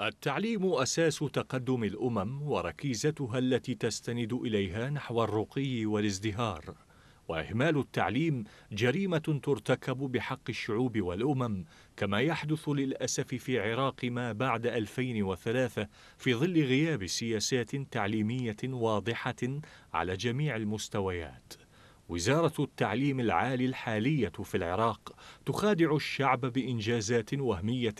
التعليم أساس تقدم الأمم وركيزتها التي تستند إليها نحو الرقي والازدهار وإهمال التعليم جريمة ترتكب بحق الشعوب والأمم كما يحدث للأسف في عراق ما بعد 2003 في ظل غياب سياسات تعليمية واضحة على جميع المستويات وزارة التعليم العالي الحالية في العراق تخادع الشعب بإنجازات وهمية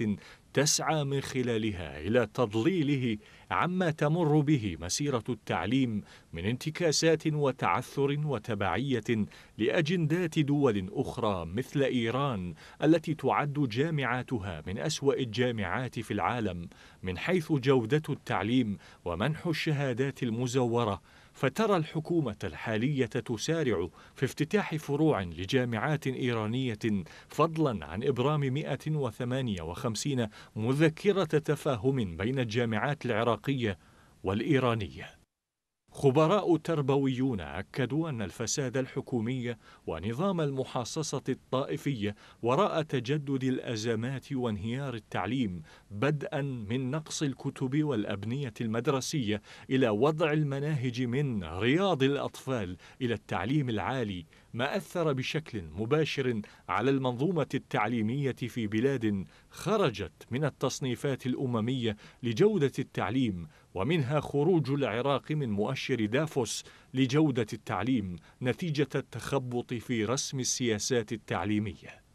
تسعى من خلالها إلى تضليله عما تمر به مسيرة التعليم من انتكاسات وتعثر وتبعية لأجندات دول أخرى مثل إيران التي تعد جامعاتها من أسوأ الجامعات في العالم من حيث جودة التعليم ومنح الشهادات المزورة فترى الحكومة الحالية تسارع في افتتاح فروع لجامعات إيرانية فضلا عن إبرام 158 مذكرة تفاهم بين الجامعات العراقية والإيرانية خبراء تربويون أكدوا أن الفساد الحكومي ونظام المحاصصة الطائفية وراء تجدد الأزمات وانهيار التعليم بدءا من نقص الكتب والأبنية المدرسية إلى وضع المناهج من رياض الأطفال إلى التعليم العالي ما أثر بشكل مباشر على المنظومة التعليمية في بلاد خرجت من التصنيفات الأممية لجودة التعليم ومنها خروج العراق من مؤشر دافوس لجودة التعليم نتيجة التخبط في رسم السياسات التعليمية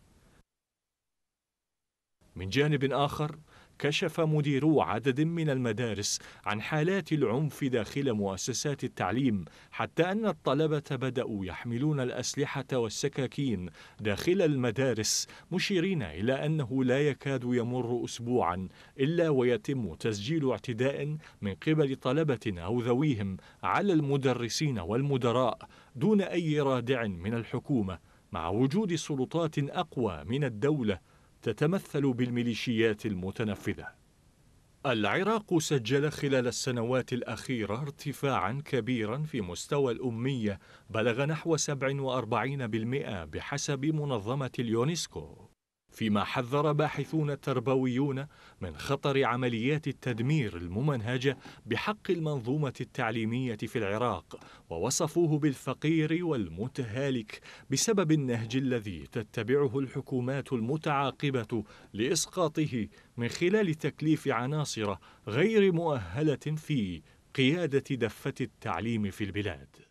من جانب آخر كشف مديرو عدد من المدارس عن حالات العنف داخل مؤسسات التعليم حتى أن الطلبة بدأوا يحملون الأسلحة والسكاكين داخل المدارس مشيرين إلى أنه لا يكاد يمر أسبوعا إلا ويتم تسجيل اعتداء من قبل طلبة أو ذويهم على المدرسين والمدراء دون أي رادع من الحكومة مع وجود سلطات أقوى من الدولة تتمثل بالميليشيات المتنفذة العراق سجل خلال السنوات الأخيرة ارتفاعا كبيرا في مستوى الأمية بلغ نحو 47% بحسب منظمة اليونسكو فيما حذر باحثون تربويون من خطر عمليات التدمير الممنهجه بحق المنظومه التعليميه في العراق ووصفوه بالفقير والمتهالك بسبب النهج الذي تتبعه الحكومات المتعاقبه لاسقاطه من خلال تكليف عناصر غير مؤهله في قياده دفه التعليم في البلاد